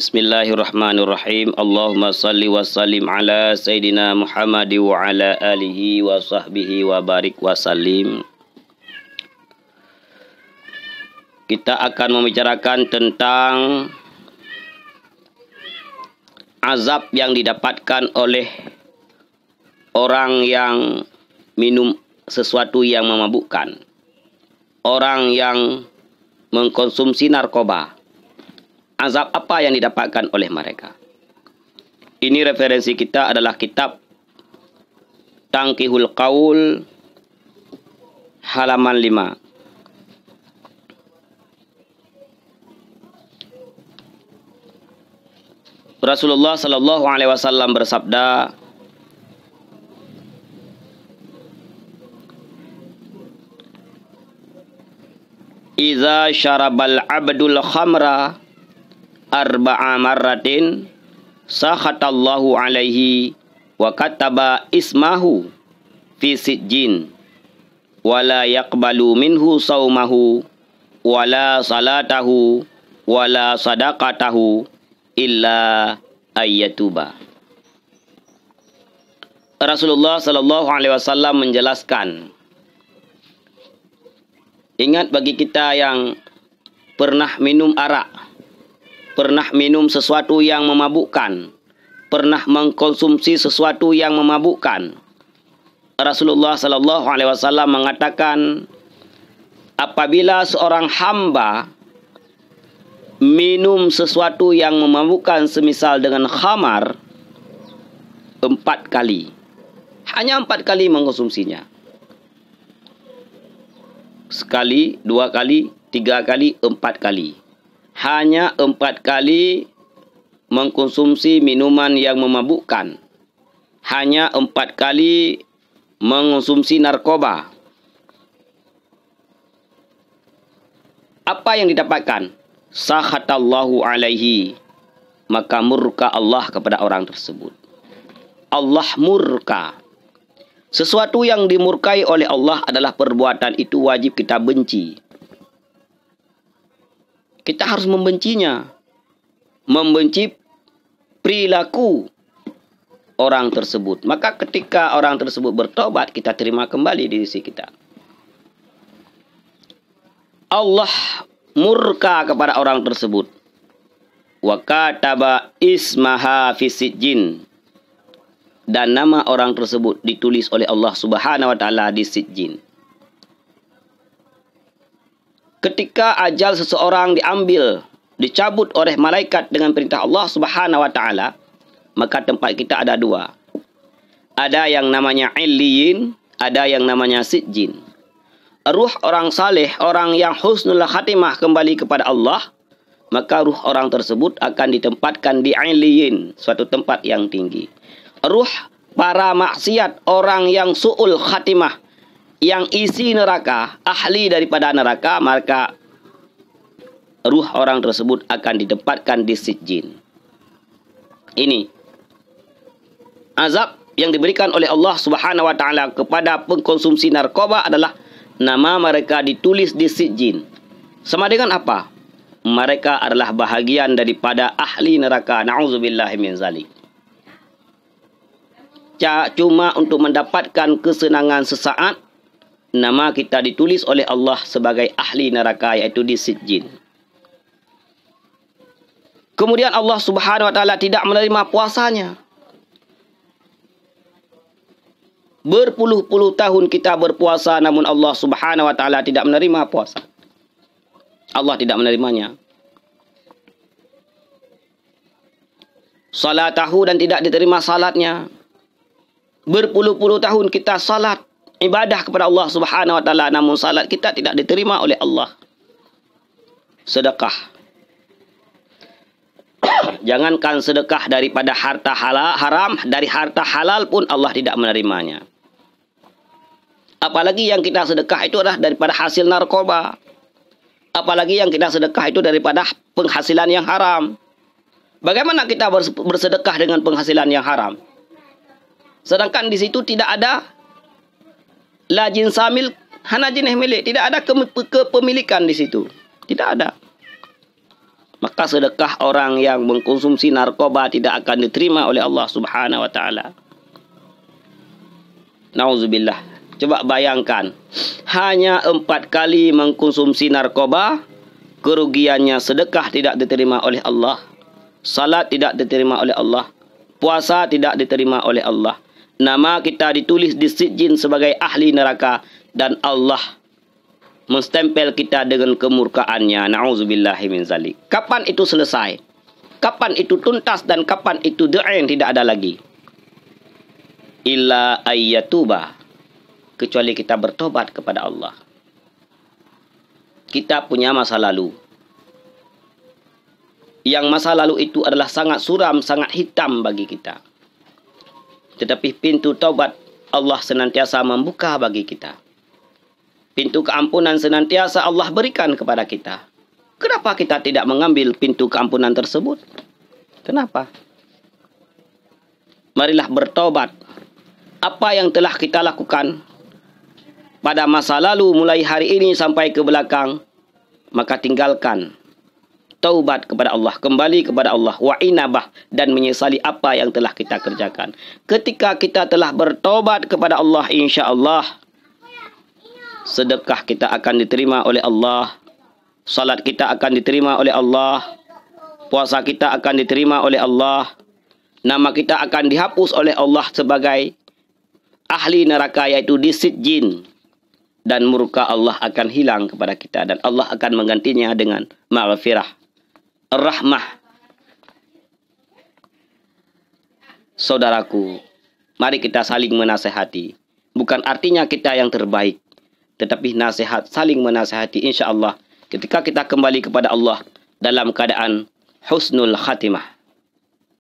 Bismillahirrahmanirrahim. Allahumma salli wa sallim ala Sayyidina Muhammad wa ala alihi wa sahbihi wa barik wa sallim. Kita akan membicarakan tentang azab yang didapatkan oleh orang yang minum sesuatu yang memabukkan. Orang yang mengkonsumsi narkoba. Narkoba azab apa yang didapatkan oleh mereka. Ini referensi kita adalah kitab Tangkihul Qaul halaman lima. Rasulullah sallallahu alaihi wasallam bersabda Iza syarabal abdul khamra arba'a marratin sahatallahu alaihi wa kataba ismahu fi sijjin wala yaqbalu minhu saumahu wala salatahu wala sadaqatahu illa ayyatuba Rasulullah sallallahu alaihi wasallam menjelaskan Ingat bagi kita yang pernah minum arak pernah minum sesuatu yang memabukkan, pernah mengkonsumsi sesuatu yang memabukkan. Rasulullah Shallallahu Alaihi Wasallam mengatakan, apabila seorang hamba minum sesuatu yang memabukkan semisal dengan khamar empat kali hanya empat kali mengkonsumsinya sekali dua kali tiga kali empat kali hanya empat kali mengkonsumsi minuman yang memabukkan. Hanya empat kali mengkonsumsi narkoba. Apa yang didapatkan? Sahatallahu alaihi. Maka murka Allah kepada orang tersebut. Allah murka. Sesuatu yang dimurkai oleh Allah adalah perbuatan itu wajib kita benci. Kita harus membencinya. Membenci perilaku orang tersebut. Maka ketika orang tersebut bertobat, kita terima kembali di sisi kita. Allah murka kepada orang tersebut. Wa kataba ismaha fisijin. Dan nama orang tersebut ditulis oleh Allah Subhanahu wa taala di sijin. ketika ajal seseorang diambil, dicabut oleh malaikat dengan perintah Allah Subhanahu wa taala, maka tempat kita ada dua. Ada yang namanya illiyin, ada yang namanya sijjin. Ruh orang saleh, orang yang husnul khatimah kembali kepada Allah, maka ruh orang tersebut akan ditempatkan di illiyin, suatu tempat yang tinggi. Ruh para maksiat, orang yang suul khatimah, yang isi neraka, ahli daripada neraka, maka ruh orang tersebut akan ditempatkan di sijin. Ini azab yang diberikan oleh Allah Subhanahu wa taala kepada pengkonsumsi narkoba adalah nama mereka ditulis di sijin. Sama dengan apa? Mereka adalah bahagian daripada ahli neraka. Nauzubillah min zalik. Cuma untuk mendapatkan kesenangan sesaat nama kita ditulis oleh Allah sebagai ahli neraka iaitu di Sijjin. Kemudian Allah Subhanahu wa taala tidak menerima puasanya. Berpuluh-puluh tahun kita berpuasa namun Allah Subhanahu wa taala tidak menerima puasa. Allah tidak menerimanya. Salat tahu dan tidak diterima salatnya. Berpuluh-puluh tahun kita salat ibadah kepada Allah Subhanahu wa taala namun salat kita tidak diterima oleh Allah. Sedekah. Jangankan sedekah daripada harta halal haram, dari harta halal pun Allah tidak menerimanya. Apalagi yang kita sedekah itu adalah daripada hasil narkoba. Apalagi yang kita sedekah itu daripada penghasilan yang haram. Bagaimana kita bersedekah dengan penghasilan yang haram? Sedangkan di situ tidak ada la jin samil hana jenis milik tidak ada kepemilikan di situ tidak ada maka sedekah orang yang mengkonsumsi narkoba tidak akan diterima oleh Allah Subhanahu wa taala nauzubillah coba bayangkan hanya empat kali mengkonsumsi narkoba kerugiannya sedekah tidak diterima oleh Allah salat tidak diterima oleh Allah puasa tidak diterima oleh Allah nama kita ditulis di sijin sebagai ahli neraka dan Allah menstempel kita dengan kemurkaannya. Nauzubillahi min zalik. Kapan itu selesai? Kapan itu tuntas dan kapan itu da'in tidak ada lagi? Illa ayyatuba. Kecuali kita bertobat kepada Allah. Kita punya masa lalu. Yang masa lalu itu adalah sangat suram, sangat hitam bagi kita. Kita tetapi pintu taubat Allah senantiasa membuka bagi kita. Pintu keampunan senantiasa Allah berikan kepada kita. Kenapa kita tidak mengambil pintu keampunan tersebut? Kenapa? Marilah bertobat. Apa yang telah kita lakukan pada masa lalu mulai hari ini sampai ke belakang, maka tinggalkan taubat kepada Allah, kembali kepada Allah, wa inabah dan menyesali apa yang telah kita kerjakan. Ketika kita telah bertaubat kepada Allah insya-Allah sedekah kita akan diterima oleh Allah, salat kita akan diterima oleh Allah, puasa kita akan diterima oleh Allah, nama kita akan dihapus oleh Allah sebagai ahli neraka yaitu disit jin dan murka Allah akan hilang kepada kita dan Allah akan menggantinya dengan maghfirah rahmah. Saudaraku, mari kita saling menasehati. Bukan artinya kita yang terbaik. Tetapi nasihat saling menasehati insya Allah ketika kita kembali kepada Allah dalam keadaan husnul khatimah.